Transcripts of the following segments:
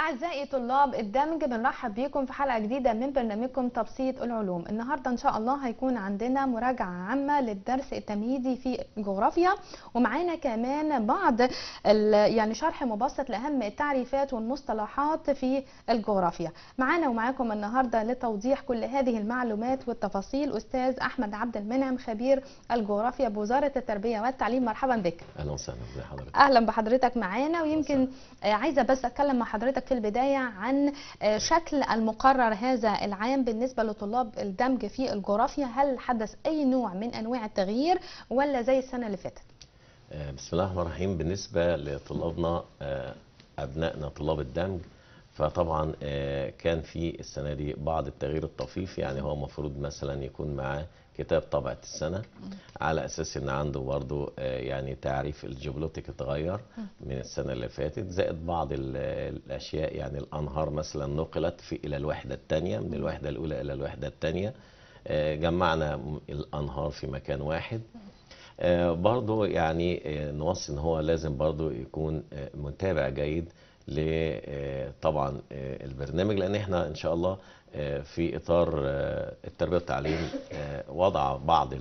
أعزائي طلاب الدمج بنرحب بيكم في حلقة جديدة من برنامجكم تبسيط العلوم النهاردة إن شاء الله هيكون عندنا مراجعة عامة للدرس التمهيدي في الجغرافيا ومعانا كمان بعض يعني شرح مبسط لأهم التعريفات والمصطلحات في الجغرافيا معانا ومعاكم النهاردة لتوضيح كل هذه المعلومات والتفاصيل أستاذ أحمد عبد المنعم خبير الجغرافيا بوزارة التربية والتعليم مرحبا بك أهلا وسهلا بحضرتك أهلا بحضرتك معانا ويمكن عايزة بس أتكلم مع حضرتك في البداية عن آه، شكل المقرر هذا العام بالنسبة لطلاب الدمج في الجغرافيا هل حدث أي نوع من أنواع التغيير ولا زي السنة اللي فاتت؟ آه، بسم الله الرحمن الرحيم بالنسبة لطلابنا آه، أبنائنا طلاب الدمج فطبعا آه، كان في السنة دي بعض التغيير الطفيف يعني هو مفروض مثلا يكون معاه كتاب طبعة السنة على أساس أن عنده برضه آه، يعني تعريف الجيبلوتيك اتغير من السنة اللي فاتت زائد بعض الأشياء يعني الأنهار مثلا نقلت في إلى الوحدة الثانية من الوحدة الأولى إلى الوحدة الثانية آه، جمعنا الأنهار في مكان واحد برضه يعني نوصي ان هو لازم برضه يكون متابع جيد لطبعا آه، آه، البرنامج لان احنا ان شاء الله آه، في اطار التربيه والتعليم وضع بعض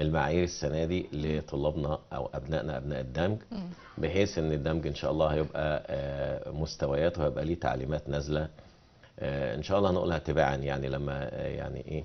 المعايير السنه دي لطلابنا او ابنائنا ابناء الدمج بحيث ان الدمج ان شاء الله هيبقى مستوياته هيبقى ليه تعليمات نازله ان شاء الله هنقولها تباعا يعني لما يعني ايه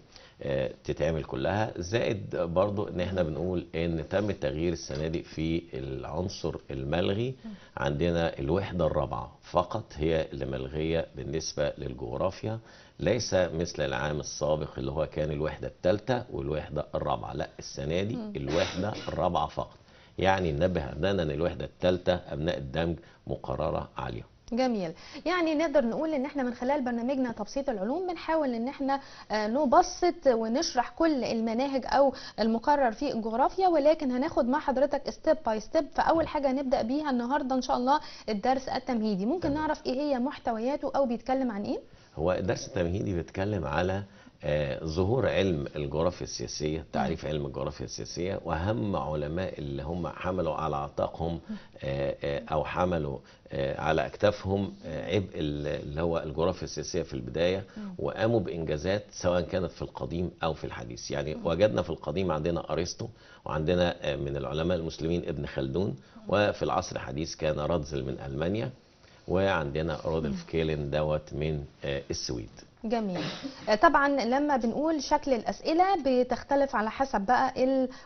تتعمل كلها زائد برضو ان احنا بنقول ان تم التغيير السنه دي في العنصر الملغي عندنا الوحده الرابعه فقط هي اللي ملغيه بالنسبه للجغرافيا ليس مثل العام السابق اللي هو كان الوحده الثالثه والوحده الرابعه لا السنه دي الوحده الرابعه فقط يعني نبه ابنائنا ان الوحده الثالثه ابناء الدمج مقرره عليهم جميل يعني نقدر نقول ان احنا من خلال برنامجنا تبسيط العلوم بنحاول ان احنا آه، نبسط ونشرح كل المناهج او المقرر في الجغرافيا ولكن هناخد مع حضرتك ستيب باي ستيب فاول حاجه هنبدا بيها النهارده ان شاء الله الدرس التمهيدي ممكن نعرف ايه هي محتوياته او بيتكلم عن ايه هو الدرس التمهيدي بيتكلم على آه، ظهور علم الجغرافيا السياسية تعريف علم الجغرافيا السياسية وأهم علماء اللي هم حملوا على عاتقهم آه، آه، أو حملوا على أكتافهم عبء اللي هو الجغرافيا السياسية في البداية وقاموا بإنجازات سواء كانت في القديم أو في الحديث يعني وجدنا في القديم عندنا أرسطو وعندنا من العلماء المسلمين ابن خلدون وفي العصر الحديث كان رادزل من ألمانيا وعندنا رودلف كيلن دوت من السويد جميل آه، طبعا لما بنقول شكل الاسئله بتختلف على حسب بقى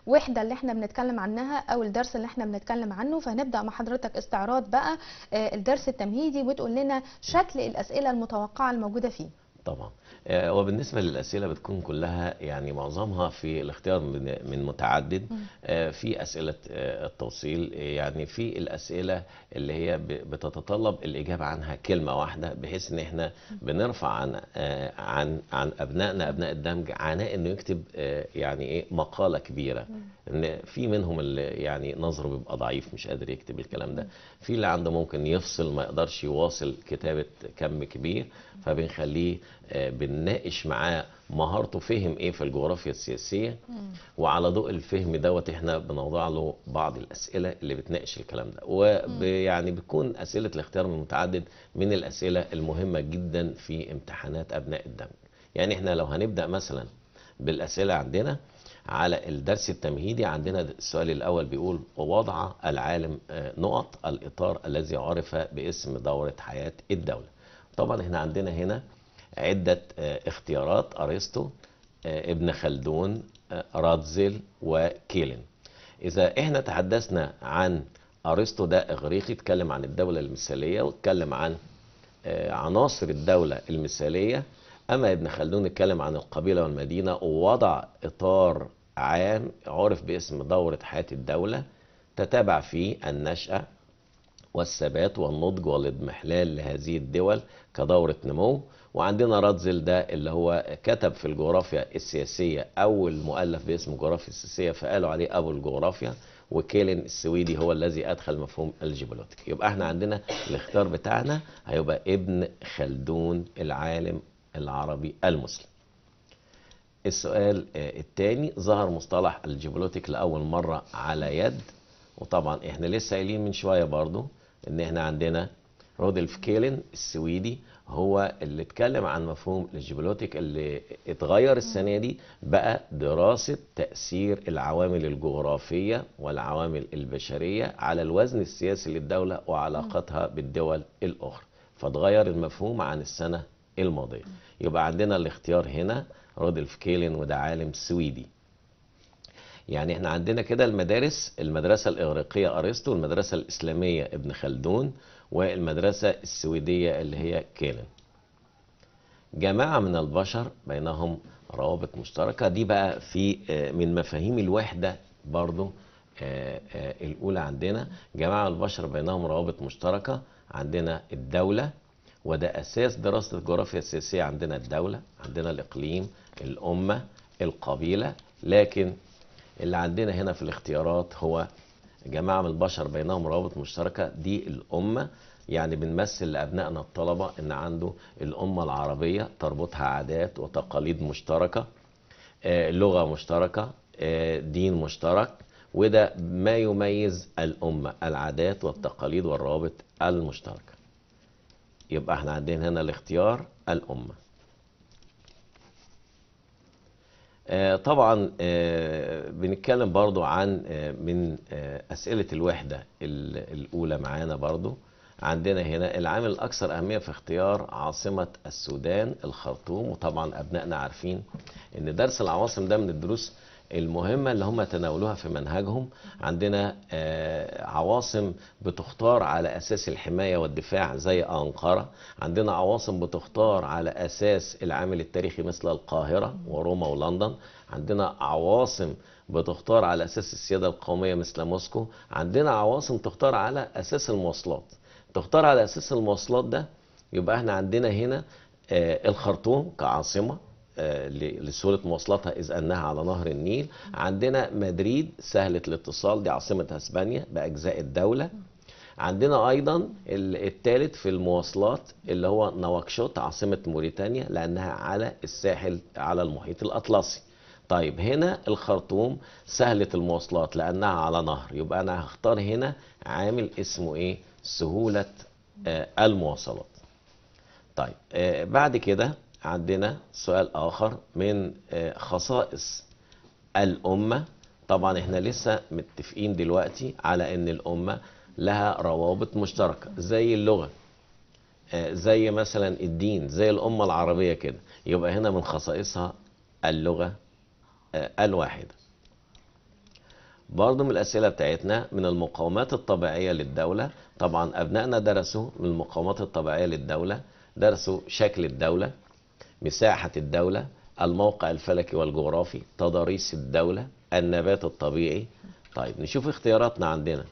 الوحده اللي احنا بنتكلم عنها او الدرس اللي احنا بنتكلم عنه فهنبدا مع حضرتك استعراض بقى آه، الدرس التمهيدي وتقول لنا شكل الاسئله المتوقعه الموجوده فيه طبعا آه، وبالنسبة للأسئلة بتكون كلها يعني معظمها في الاختيار من, متعدد آه، في أسئلة آه، التوصيل يعني في الأسئلة اللي هي بتتطلب الإجابة عنها كلمة واحدة بحيث إن إحنا بنرفع عن عن عن أبنائنا أبناء الدمج عناء إنه يكتب يعني إيه مقالة كبيرة إن في منهم اللي يعني نظره بيبقى ضعيف مش قادر يكتب الكلام ده في اللي عنده ممكن يفصل ما يقدرش يواصل كتابة كم كبير فبنخليه بنناقش معاه مهارته فهم ايه في الجغرافيا السياسيه وعلى ضوء الفهم دوت احنا بنوضع له بعض الاسئله اللي بتناقش الكلام ده ويعني بتكون اسئله الاختيار المتعدد من الاسئله المهمه جدا في امتحانات ابناء الدمج يعني احنا لو هنبدا مثلا بالاسئله عندنا على الدرس التمهيدي عندنا السؤال الاول بيقول وضع العالم آه، نقط الاطار الذي عرف باسم دوره حياه الدوله طبعا احنا عندنا هنا عدة آه، اختيارات أرسطو آه، ابن خلدون آه، راتزل وكيلن إذا إحنا تحدثنا عن أرسطو ده إغريقي اتكلم عن الدولة المثالية واتكلم عن عناصر الدولة المثالية أما ابن خلدون اتكلم عن القبيلة والمدينة ووضع إطار عام عرف باسم دورة حياة الدولة تتابع فيه النشأة والثبات والنضج والاضمحلال لهذه الدول كدورة نمو وعندنا راتزل ده اللي هو كتب في الجغرافيا السياسية أول مؤلف باسم الجغرافيا السياسية فقالوا عليه أبو الجغرافيا وكيلن السويدي هو الذي أدخل مفهوم الجيبلوتيك يبقى احنا عندنا الاختيار بتاعنا هيبقى ابن خلدون العالم العربي المسلم السؤال آه، الثاني ظهر مصطلح الجيبلوتيك لأول مرة على يد وطبعا احنا لسه قايلين من شوية برضو ان احنا عندنا رودلف كيلن السويدي هو اللي اتكلم عن مفهوم الجيبلوتيك اللي اتغير السنة دي بقى دراسة تأثير العوامل الجغرافية والعوامل البشرية على الوزن السياسي للدولة وعلاقتها بالدول الأخرى فاتغير المفهوم عن السنة الماضية يبقى عندنا الاختيار هنا رودلف كيلن وده عالم سويدي يعني احنا عندنا كده المدارس المدرسة الإغريقية أرسطو والمدرسة الإسلامية ابن خلدون والمدرسة السويدية اللي هي كيلن جماعة من البشر بينهم روابط مشتركة دي بقى في آه، من مفاهيم الوحدة برضو آه، آه، الأولى عندنا جماعة البشر بينهم روابط مشتركة عندنا الدولة وده أساس دراسة الجغرافيا السياسية عندنا الدولة عندنا الإقليم الأمة القبيلة لكن اللي عندنا هنا في الاختيارات هو جماعة من البشر بينهم روابط مشتركة دي الأمة يعني بنمثل لأبنائنا الطلبة إن عنده الأمة العربية تربطها عادات وتقاليد مشتركة آه، لغة مشتركة آه، دين مشترك وده ما يميز الأمة العادات والتقاليد والروابط المشتركة يبقى احنا عندنا هنا الاختيار الأمة آه، طبعا آه، بنتكلم برضو عن آه، من أسئلة الوحدة الأولى معانا برضو عندنا هنا العامل الأكثر أهمية في اختيار عاصمة السودان الخرطوم وطبعا أبنائنا عارفين أن درس العواصم ده من الدروس المهمة اللي هم تناولوها في منهجهم عندنا آه، عواصم بتختار على أساس الحماية والدفاع زي أنقرة عندنا عواصم بتختار على أساس العامل التاريخي مثل القاهرة وروما ولندن عندنا عواصم بتختار على أساس السيادة القومية مثل موسكو عندنا عواصم تختار على أساس المواصلات تختار على أساس المواصلات ده يبقى احنا عندنا هنا آه، الخرطوم كعاصمة آه، لسهولة مواصلاتها إذ أنها على نهر النيل عندنا مدريد سهلة الاتصال دي عاصمة أسبانيا بأجزاء الدولة عندنا أيضا الثالث في المواصلات اللي هو نواكشوط عاصمة موريتانيا لأنها على الساحل على المحيط الأطلسي طيب هنا الخرطوم سهلة المواصلات لأنها على نهر يبقى أنا هختار هنا عامل اسمه إيه سهولة آه، المواصلات طيب آه، بعد كده عندنا سؤال آخر من آه، خصائص الأمة طبعا احنا لسه متفقين دلوقتي على ان الأمة لها روابط مشتركة زي اللغة آه، زي مثلا الدين زي الأمة العربية كده يبقى هنا من خصائصها اللغة آه، الواحدة برضه من الأسئلة بتاعتنا من المقاومات الطبيعية للدولة طبعا أبنائنا درسوا من المقاومات الطبيعية للدولة درسوا شكل الدولة مساحة الدولة الموقع الفلكي والجغرافي تضاريس الدولة النبات الطبيعي طيب نشوف اختياراتنا عندنا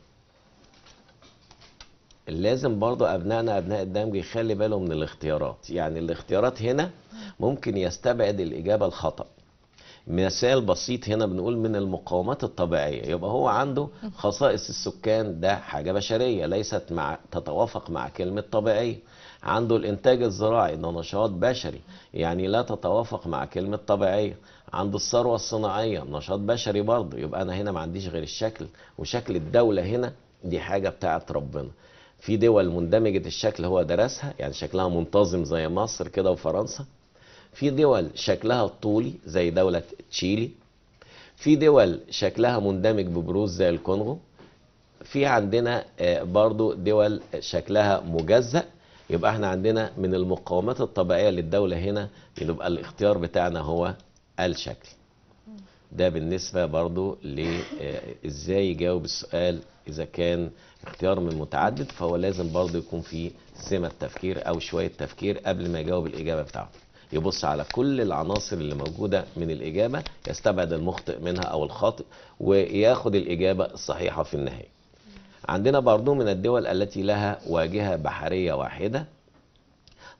لازم برضو أبنائنا أبناء الدمج يخلي باله من الاختيارات يعني الاختيارات هنا ممكن يستبعد الإجابة الخطأ مثال بسيط هنا بنقول من المقاومات الطبيعية يبقى هو عنده خصائص السكان ده حاجة بشرية ليست مع تتوافق مع كلمة طبيعية عنده الانتاج الزراعي ده نشاط بشري يعني لا تتوافق مع كلمه طبيعيه عند الثروه الصناعيه نشاط بشري برضه يبقى انا هنا ما عنديش غير الشكل وشكل الدوله هنا دي حاجه بتاعت ربنا في دول مندمجه الشكل هو درسها يعني شكلها منتظم زي مصر كده وفرنسا في دول شكلها الطولي زي دوله تشيلي في دول شكلها مندمج ببروز زي الكونغو في عندنا آه، برضو دول شكلها مجزأ يبقى احنا عندنا من المقاومات الطبيعية للدولة هنا يبقى الاختيار بتاعنا هو الشكل ده بالنسبة برضو آه، ازاي يجاوب السؤال اذا كان اختيار من متعدد فهو لازم برضو يكون في سمة تفكير او شوية تفكير قبل ما يجاوب الاجابة بتاعته يبص على كل العناصر اللي موجودة من الإجابة يستبعد المخطئ منها أو الخاطئ وياخد الإجابة الصحيحة في النهاية عندنا برضو من الدول التي لها واجهة بحرية واحدة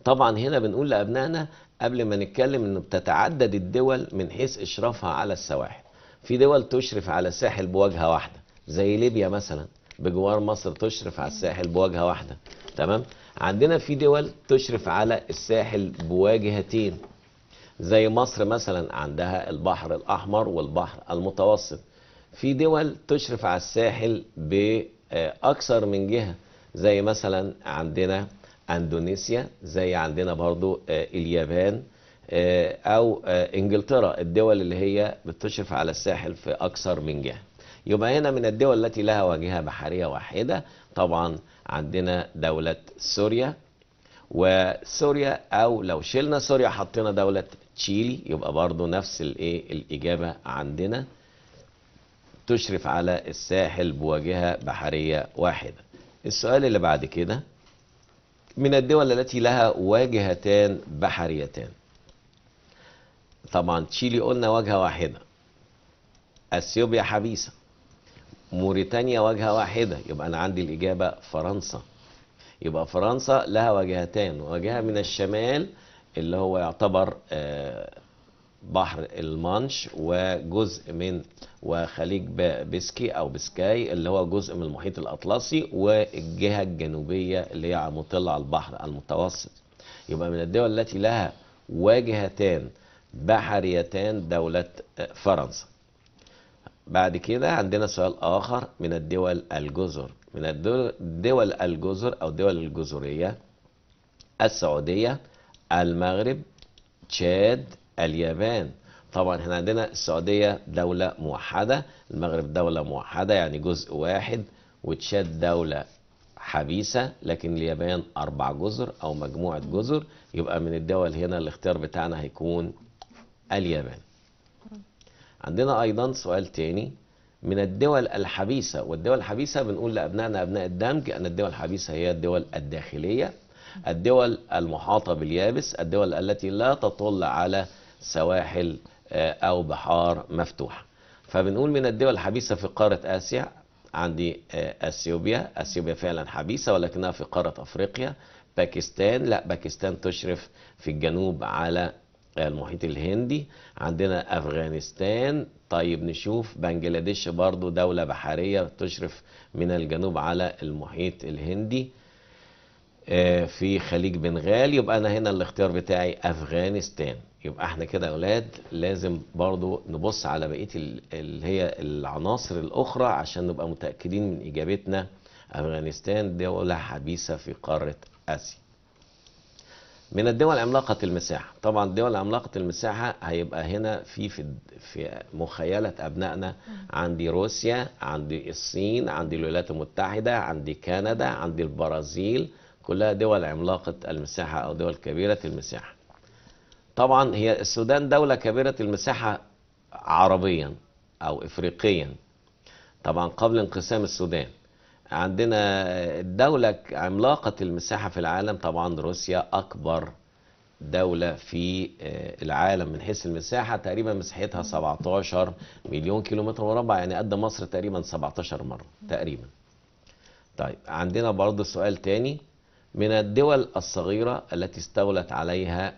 طبعا هنا بنقول لأبنائنا قبل ما نتكلم انه بتتعدد الدول من حيث اشرافها على السواحل في دول تشرف على الساحل بواجهة واحدة زي ليبيا مثلا بجوار مصر تشرف على الساحل بواجهة واحدة تمام عندنا في دول تشرف على الساحل بواجهتين زي مصر مثلا عندها البحر الأحمر والبحر المتوسط في دول تشرف على الساحل ب آه، اكثر من جهه زي مثلا عندنا اندونيسيا زي عندنا برضو آه، اليابان آه، او انجلترا الدول اللي هي بتشرف على الساحل في اكثر من جهه يبقى هنا من الدول التي لها واجهه بحريه واحده طبعا عندنا دوله سوريا وسوريا او لو شلنا سوريا حطينا دوله تشيلي يبقى برضو نفس الايه الاجابه عندنا تشرف على الساحل بواجهة بحرية واحدة السؤال اللي بعد كده من الدول التي لها واجهتان بحريتان طبعا تشيلي قلنا واجهة واحدة اثيوبيا حبيسة موريتانيا واجهة واحدة يبقى أنا عندي الإجابة فرنسا يبقى فرنسا لها واجهتان واجهة من الشمال اللي هو يعتبر آه، بحر المانش وجزء من وخليج بيسكي او بسكاي اللي هو جزء من المحيط الاطلسي والجهه الجنوبيه اللي هي مطله على البحر المتوسط يبقى من الدول التي لها واجهتان بحريتان دوله آه، فرنسا بعد كده عندنا سؤال اخر من الدول الجزر من الدول الجزر او دول الجزريه السعوديه المغرب تشاد اليابان طبعا احنا عندنا السعودية دولة موحدة المغرب دولة موحدة يعني جزء واحد وتشاد دولة حبيسة لكن اليابان أربع جزر أو مجموعة جزر يبقى من الدول هنا الاختيار بتاعنا هيكون اليابان عندنا أيضا سؤال تاني من الدول الحبيسة والدول الحبيسة بنقول لأبنائنا أبناء الدمج أن الدول الحبيسة هي الدول الداخلية الدول المحاطة باليابس الدول التي لا تطل على سواحل آه، أو بحار مفتوحة فبنقول من الدول الحبيسة في قارة آسيا عندي آه، اثيوبيا اثيوبيا فعلا حبيسه ولكنها في قاره افريقيا باكستان لا باكستان تشرف في الجنوب على آه، المحيط الهندي عندنا افغانستان طيب نشوف بنجلاديش برضو دوله بحريه تشرف من الجنوب على المحيط الهندي في خليج بنغال يبقى انا هنا الاختيار بتاعي افغانستان يبقى احنا كده يا اولاد لازم برضو نبص على بقيه اللي هي العناصر الاخرى عشان نبقى متاكدين من اجابتنا افغانستان دوله حبيسه في قاره اسيا من الدول عملاقه المساحه طبعا الدول عملاقه المساحه هيبقى هنا في في, في مخيله ابنائنا عندي روسيا عندي الصين عندي الولايات المتحده عندي كندا عندي البرازيل كلها دول عملاقه المساحه او دول كبيره المساحه طبعا هي السودان دولة كبيرة المساحة عربيا أو إفريقيا طبعا قبل انقسام السودان عندنا الدولة عملاقة المساحة في العالم طبعا روسيا أكبر دولة في آه، العالم من حيث المساحة تقريبا مساحتها 17 مليون كيلومتر مربع يعني قد مصر تقريبا 17 مرة تقريبا طيب عندنا برضه سؤال تاني من الدول الصغيرة التي استولت عليها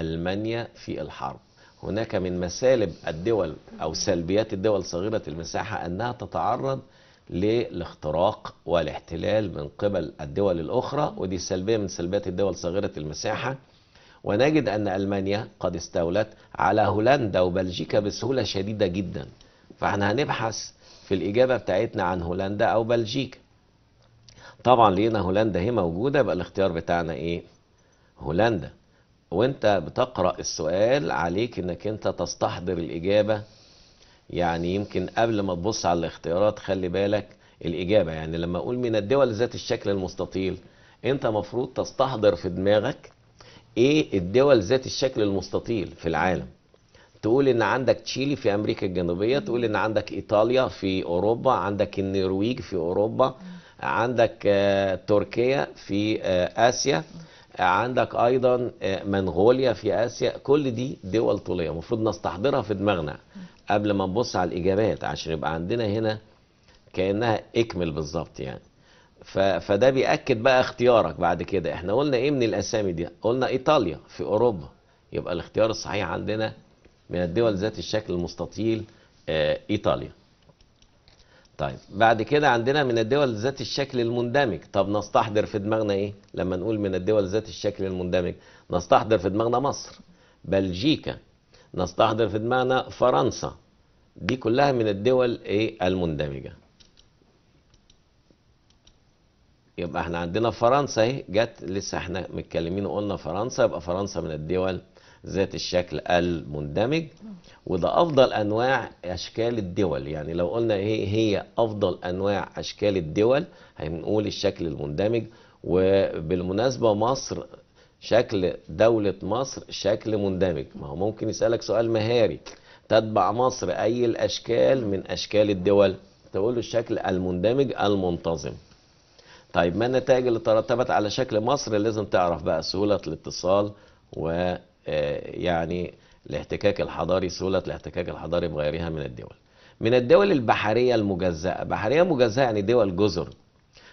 ألمانيا في الحرب هناك من مسالب الدول أو سلبيات الدول صغيرة المساحة أنها تتعرض للاختراق والاحتلال من قبل الدول الأخرى ودي سلبية من سلبيات الدول صغيرة المساحة ونجد أن ألمانيا قد استولت على هولندا وبلجيكا بسهولة شديدة جدا فاحنا هنبحث في الإجابة بتاعتنا عن هولندا أو بلجيكا طبعا لقينا هولندا هي موجودة يبقى الاختيار بتاعنا إيه؟ هولندا وانت بتقرأ السؤال عليك انك انت تستحضر الإجابة يعني يمكن قبل ما تبص على الاختيارات خلي بالك الإجابة يعني لما أقول من الدول ذات الشكل المستطيل انت مفروض تستحضر في دماغك ايه الدول ذات الشكل المستطيل في العالم تقول ان عندك تشيلي في امريكا الجنوبيه تقول ان عندك ايطاليا في اوروبا عندك النرويج في اوروبا عندك آه، تركيا في آه، اسيا عندك ايضا آه، منغوليا في اسيا كل دي دول طوليه المفروض نستحضرها في دماغنا قبل ما نبص على الاجابات عشان يبقى عندنا هنا كانها اكمل بالظبط يعني فده بيأكد بقى اختيارك بعد كده احنا قلنا ايه من الاسامي دي قلنا ايطاليا في اوروبا يبقى الاختيار الصحيح عندنا من الدول ذات الشكل المستطيل آه، ايطاليا طيب بعد كده عندنا من الدول ذات الشكل المندمج طب نستحضر في دماغنا ايه لما نقول من الدول ذات الشكل المندمج نستحضر في دماغنا مصر بلجيكا نستحضر في دماغنا فرنسا دي كلها من الدول ايه المندمجه يبقى احنا عندنا فرنسا اهي جت لسه احنا متكلمين وقلنا فرنسا يبقى فرنسا من الدول ذات الشكل المندمج وده افضل انواع اشكال الدول يعني لو قلنا ايه هي افضل انواع اشكال الدول هنقول الشكل المندمج وبالمناسبه مصر شكل دولة مصر شكل مندمج ما هو ممكن يسألك سؤال مهاري تتبع مصر أي الأشكال من أشكال الدول تقول له الشكل المندمج المنتظم طيب ما النتائج اللي ترتبت على شكل مصر لازم تعرف بقى سهولة الاتصال و آه، يعني الاحتكاك الحضاري سهولة الاحتكاك الحضاري بغيرها من الدول من الدول البحرية المجزأة بحرية مجزأة يعني دول جزر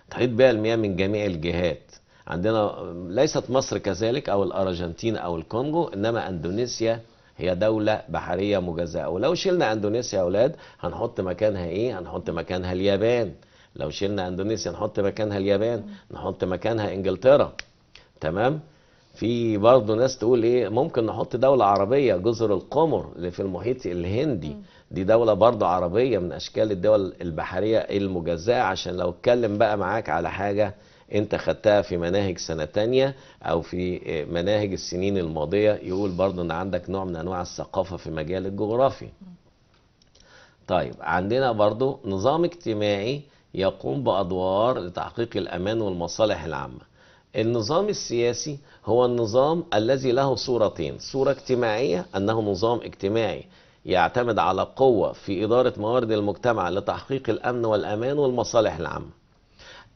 تحيط بها المياه من جميع الجهات عندنا ليست مصر كذلك أو الأرجنتين أو الكونغو إنما أندونيسيا هي دولة بحرية مجزأة ولو شلنا أندونيسيا يا أولاد هنحط مكانها إيه؟ هنحط مكانها اليابان لو شلنا أندونيسيا نحط مكانها اليابان نحط مكانها إنجلترا تمام؟ في برضه ناس تقول ايه ممكن نحط دولة عربية جزر القمر اللي في المحيط الهندي دي دولة برضه عربية من اشكال الدول البحرية المجزاة عشان لو اتكلم بقى معاك على حاجة انت خدتها في مناهج سنة تانية او في مناهج السنين الماضية يقول برضه ان عندك نوع من انواع الثقافة في مجال الجغرافي طيب عندنا برضه نظام اجتماعي يقوم بأدوار لتحقيق الأمان والمصالح العامة النظام السياسي هو النظام الذي له صورتين صورة اجتماعية أنه نظام اجتماعي يعتمد على قوة في إدارة موارد المجتمع لتحقيق الأمن والأمان والمصالح العامة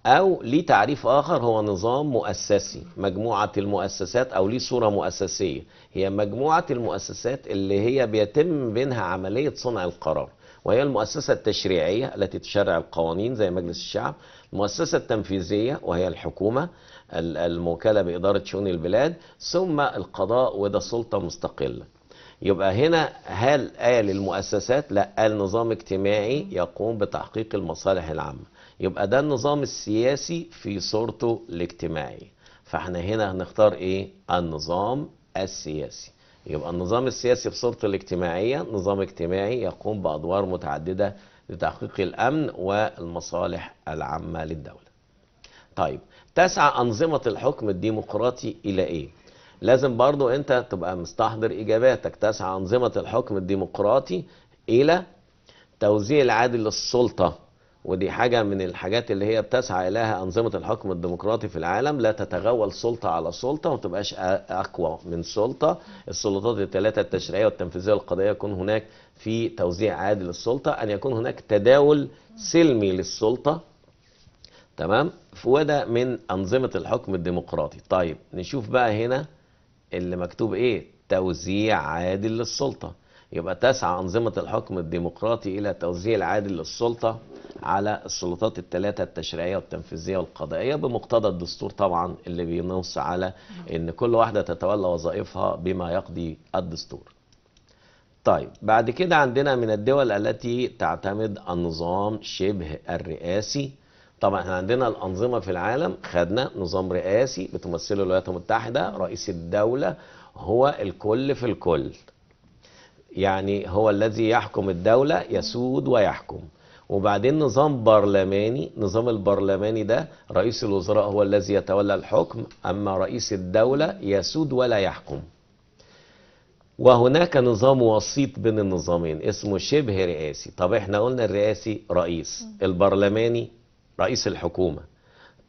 أو ليه تعريف آخر هو نظام مؤسسي مجموعة المؤسسات أو ليه صورة مؤسسية هي مجموعة المؤسسات اللي هي بيتم بينها عملية صنع القرار وهي المؤسسة التشريعية التي تشرع القوانين زي مجلس الشعب المؤسسة التنفيذية وهي الحكومة الموكلة بإدارة شؤون البلاد ثم القضاء وده سلطة مستقلة يبقى هنا هل قال آية المؤسسات لا قال آية نظام اجتماعي يقوم بتحقيق المصالح العامة يبقى ده النظام السياسي في صورته الاجتماعي فاحنا هنا هنختار ايه النظام السياسي يبقى النظام السياسي في صورته الاجتماعية نظام اجتماعي يقوم بأدوار متعددة لتحقيق الأمن والمصالح العامة للدولة طيب تسعى أنظمة الحكم الديمقراطي إلى إيه؟ لازم برضو أنت تبقى مستحضر إجاباتك تسعى أنظمة الحكم الديمقراطي إلى توزيع العادل للسلطة ودي حاجة من الحاجات اللي هي بتسعى إليها أنظمة الحكم الديمقراطي في العالم لا تتغول سلطة على سلطة وما تبقاش أقوى من سلطة السلطات الثلاثة التشريعية والتنفيذية والقضائية يكون هناك في توزيع عادل للسلطة أن يكون هناك تداول سلمي للسلطة تمام وده من أنظمة الحكم الديمقراطي طيب نشوف بقى هنا اللي مكتوب إيه توزيع عادل للسلطة يبقى تسعى أنظمة الحكم الديمقراطي إلى توزيع العادل للسلطة على السلطات الثلاثة التشريعية والتنفيذية والقضائية بمقتضى الدستور طبعا اللي بينص على أن كل واحدة تتولى وظائفها بما يقضي الدستور طيب بعد كده عندنا من الدول التي تعتمد النظام شبه الرئاسي طبعا احنا عندنا الانظمه في العالم خدنا نظام رئاسي بتمثله الولايات المتحده رئيس الدوله هو الكل في الكل يعني هو الذي يحكم الدوله يسود ويحكم وبعدين نظام برلماني نظام البرلماني ده رئيس الوزراء هو الذي يتولى الحكم أما رئيس الدولة يسود ولا يحكم وهناك نظام وسيط بين النظامين اسمه شبه رئاسي طب احنا قلنا الرئاسي رئيس البرلماني رئيس الحكومة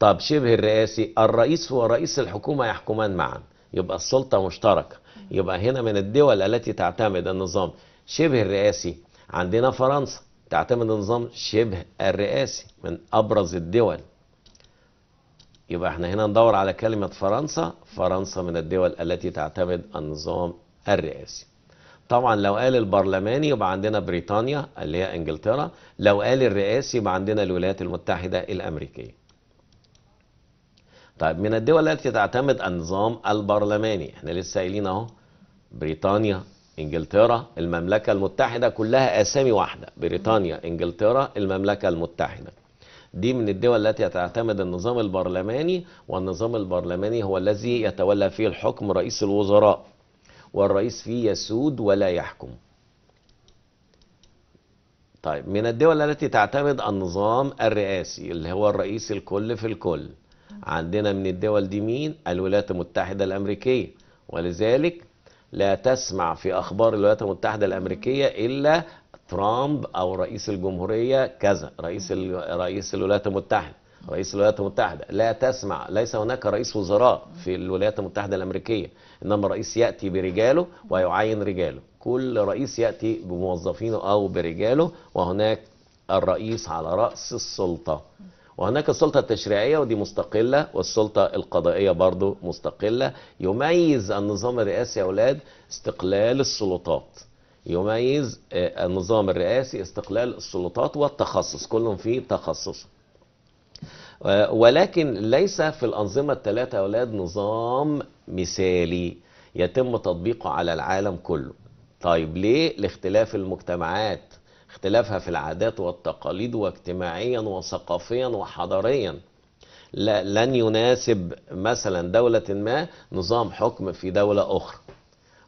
طب شبه الرئاسي الرئيس ورئيس الحكومة يحكمان معا يبقى السلطة مشتركة يبقى هنا من الدول التي تعتمد النظام شبه الرئاسي عندنا فرنسا تعتمد النظام شبه الرئاسي من أبرز الدول يبقى احنا هنا ندور على كلمة فرنسا فرنسا من الدول التي تعتمد النظام الرئاسي طبعا لو قال البرلماني يبقى عندنا بريطانيا اللي هي انجلترا لو قال الرئاسي يبقى عندنا الولايات المتحدة الامريكية طيب من الدول التي تعتمد النظام البرلماني احنا لسه قايلين اهو بريطانيا انجلترا المملكة المتحدة كلها اسامي واحدة بريطانيا انجلترا المملكة المتحدة دي من الدول التي تعتمد النظام البرلماني والنظام البرلماني هو الذي يتولى فيه الحكم رئيس الوزراء والرئيس فيه يسود ولا يحكم طيب من الدول التي تعتمد النظام الرئاسي اللي هو الرئيس الكل في الكل عندنا من الدول دي مين الولايات المتحدة الأمريكية ولذلك لا تسمع في أخبار الولايات المتحدة الأمريكية إلا ترامب أو رئيس الجمهورية كذا رئيس رئيس الولايات المتحدة رئيس الولايات المتحدة لا تسمع ليس هناك رئيس وزراء في الولايات المتحدة الأمريكية إنما رئيس يأتي برجاله ويعين رجاله كل رئيس يأتي بموظفينه أو برجاله وهناك الرئيس على رأس السلطة وهناك السلطة التشريعية ودي مستقلة والسلطة القضائية برضو مستقلة يميز النظام الرئاسي يا أولاد استقلال السلطات يميز آه، النظام الرئاسي استقلال السلطات والتخصص كلهم فيه تخصصه آه، ولكن ليس في الأنظمة الثلاثة أولاد نظام مثالي يتم تطبيقه على العالم كله طيب ليه لاختلاف المجتمعات اختلافها في العادات والتقاليد واجتماعيا وثقافيا وحضاريا لا لن يناسب مثلا دولة ما نظام حكم في دولة أخرى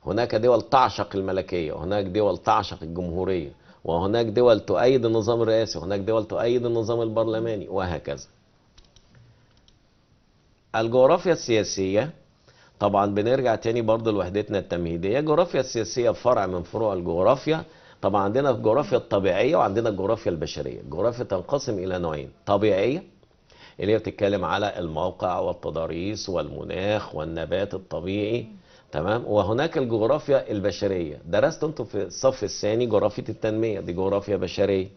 هناك دول تعشق الملكية وهناك دول تعشق الجمهورية وهناك دول تؤيد النظام الرئاسي وهناك دول تؤيد النظام البرلماني وهكذا الجغرافيا السياسية طبعا بنرجع تاني برضه لوحدتنا التمهيدية الجغرافيا السياسية فرع من فروع الجغرافيا طبعا عندنا الجغرافيا الطبيعية وعندنا الجغرافيا البشرية الجغرافيا تنقسم إلى نوعين طبيعية اللي هي بتتكلم على الموقع والتضاريس والمناخ والنبات الطبيعي تمام وهناك الجغرافيا البشرية درست انتم في الصف الثاني جغرافية التنمية دي جغرافيا بشرية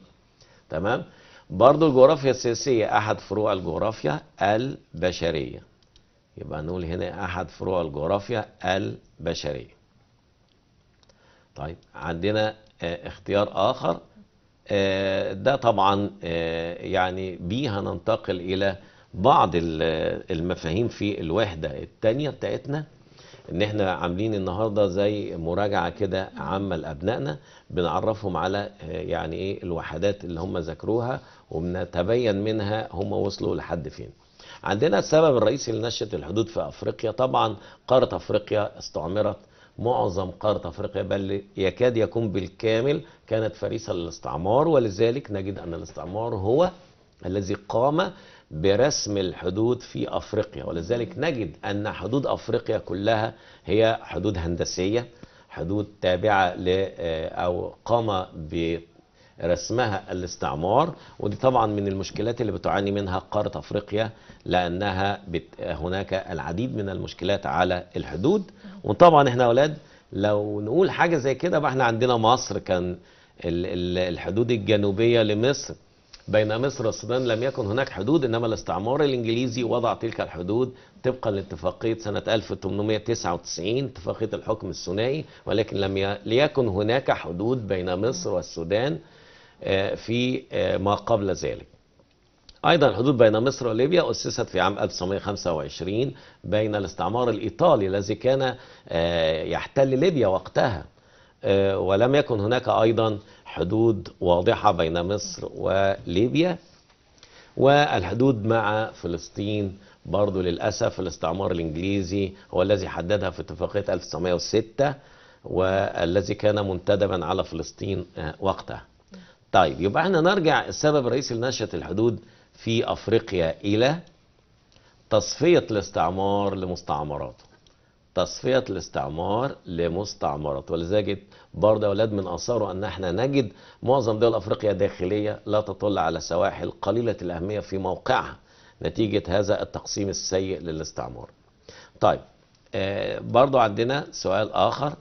تمام برضو الجغرافيا السياسية أحد فروع الجغرافيا البشرية يبقى نقول هنا أحد فروع الجغرافيا البشرية طيب عندنا آه، اختيار آخر آه، ده طبعا آه، يعني بيها ننتقل إلى بعض المفاهيم في الوحدة التانية بتاعتنا ان احنا عاملين النهارده زي مراجعه كده عامه لابنائنا بنعرفهم على آه، يعني ايه الوحدات اللي هم ذاكروها وبنتبين منها هم وصلوا لحد فين. عندنا السبب الرئيسي لنشأة الحدود في افريقيا طبعا قاره افريقيا استعمرت معظم قارة أفريقيا بل يكاد يكون بالكامل كانت فريسة للاستعمار ولذلك نجد أن الاستعمار هو الذي قام برسم الحدود في أفريقيا ولذلك نجد أن حدود أفريقيا كلها هي حدود هندسية حدود تابعة ل آه، أو قام برسمها الاستعمار ودي طبعا من المشكلات اللي بتعاني منها قارة أفريقيا لأنها بت... هناك العديد من المشكلات على الحدود وطبعا احنا أولاد لو نقول حاجة زي كده بقى احنا عندنا مصر كان الحدود الجنوبية لمصر بين مصر والسودان لم يكن هناك حدود إنما الاستعمار الإنجليزي وضع تلك الحدود طبقا لاتفاقية سنة 1899 اتفاقية الحكم الثنائي ولكن لم ليكن هناك حدود بين مصر والسودان آه، في آه، ما قبل ذلك أيضا الحدود بين مصر وليبيا أسست في عام 1925 بين الاستعمار الإيطالي الذي كان آه، يحتل ليبيا وقتها آه، ولم يكن هناك أيضا حدود واضحة بين مصر وليبيا والحدود مع فلسطين برضو للأسف الاستعمار الإنجليزي هو الذي حددها في اتفاقية 1906 والذي كان منتدبا على فلسطين آه، وقتها طيب يبقى احنا نرجع السبب الرئيسي لنشأة الحدود في أفريقيا إلى تصفية الاستعمار لمستعمراته تصفية الاستعمار لمستعمرات ولذلك برضه يا أولاد من آثاره أن احنا نجد معظم دول أفريقيا داخلية لا تطل على سواحل قليلة الأهمية في موقعها نتيجة هذا التقسيم السيء للاستعمار طيب آه، برضه برضو عندنا سؤال آخر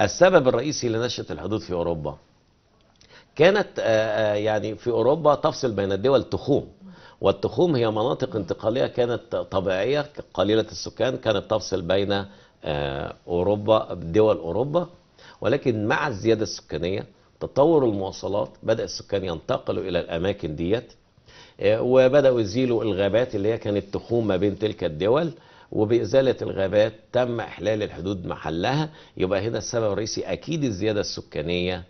السبب الرئيسي لنشأة الحدود في أوروبا كانت آه، آه، يعني في أوروبا تفصل بين الدول تخوم والتخوم هي مناطق انتقالية كانت طبيعية قليلة السكان كانت تفصل بين آه، أوروبا دول أوروبا ولكن مع الزيادة السكانية تطور المواصلات بدأ السكان ينتقلوا إلى الأماكن ديت آه، وبدأوا يزيلوا الغابات اللي هي كانت تخوم ما بين تلك الدول وبإزالة الغابات تم إحلال الحدود محلها يبقى هنا السبب الرئيسي أكيد الزيادة السكانية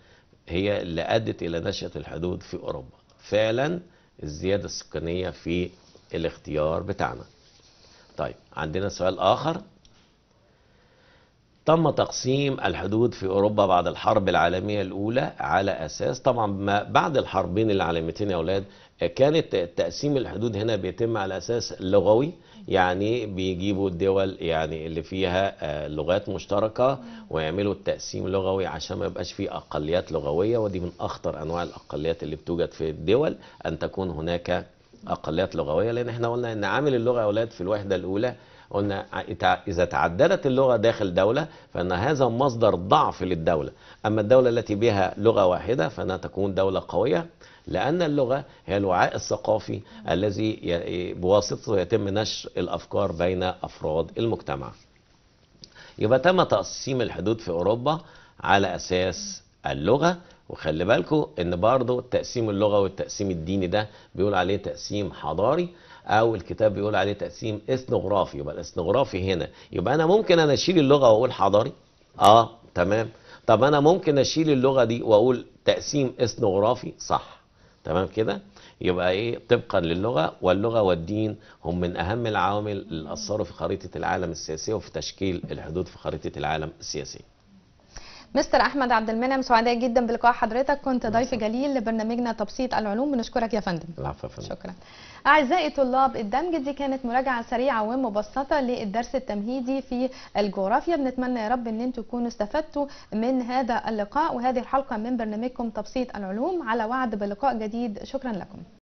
هي اللي أدت إلى نشأة الحدود في أوروبا فعلا الزيادة السكانية في الاختيار بتاعنا طيب عندنا سؤال آخر تم تقسيم الحدود في أوروبا بعد الحرب العالمية الأولى على أساس طبعا ما بعد الحربين العالميتين يا أولاد كانت تقسيم الحدود هنا بيتم على أساس لغوي يعني بيجيبوا الدول يعني اللي فيها آه، لغات مشتركة ويعملوا التقسيم لغوي عشان ما يبقاش في أقليات لغوية ودي من أخطر أنواع الأقليات اللي بتوجد في الدول أن تكون هناك أقليات لغوية لأن احنا قلنا أن عامل اللغة يا أولاد في الوحدة الأولى قلنا إذا تعددت اللغة داخل دولة فإن هذا مصدر ضعف للدولة أما الدولة التي بها لغة واحدة فإنها تكون دولة قوية لأن اللغة هي الوعاء الثقافي الذي بواسطته يتم نشر الأفكار بين أفراد المجتمع يبقى تم تقسيم الحدود في أوروبا على أساس اللغة وخلي بالكم ان برضه التقسيم اللغوي والتقسيم الديني ده بيقول عليه تقسيم حضاري او الكتاب بيقول عليه تقسيم اثنوغرافي يبقى الاثنوغرافي هنا يبقى انا ممكن انا اشيل اللغه واقول حضاري اه تمام طب انا ممكن اشيل اللغه دي واقول تقسيم اثنوغرافي صح تمام كده يبقى ايه طبقا للغه واللغه والدين هم من اهم العوامل اللي اثروا في خريطه العالم السياسيه وفي تشكيل الحدود في خريطه العالم السياسيه مستر احمد عبد المنعم سعداء جدا بلقاء حضرتك كنت ضيف جليل لبرنامجنا تبسيط العلوم بنشكرك يا فندم العفو شكرا اعزائي طلاب الدمج دي كانت مراجعه سريعه ومبسطه للدرس التمهيدي في الجغرافيا بنتمنى يا رب ان انتم تكونوا استفدتوا من هذا اللقاء وهذه الحلقه من برنامجكم تبسيط العلوم على وعد بلقاء جديد شكرا لكم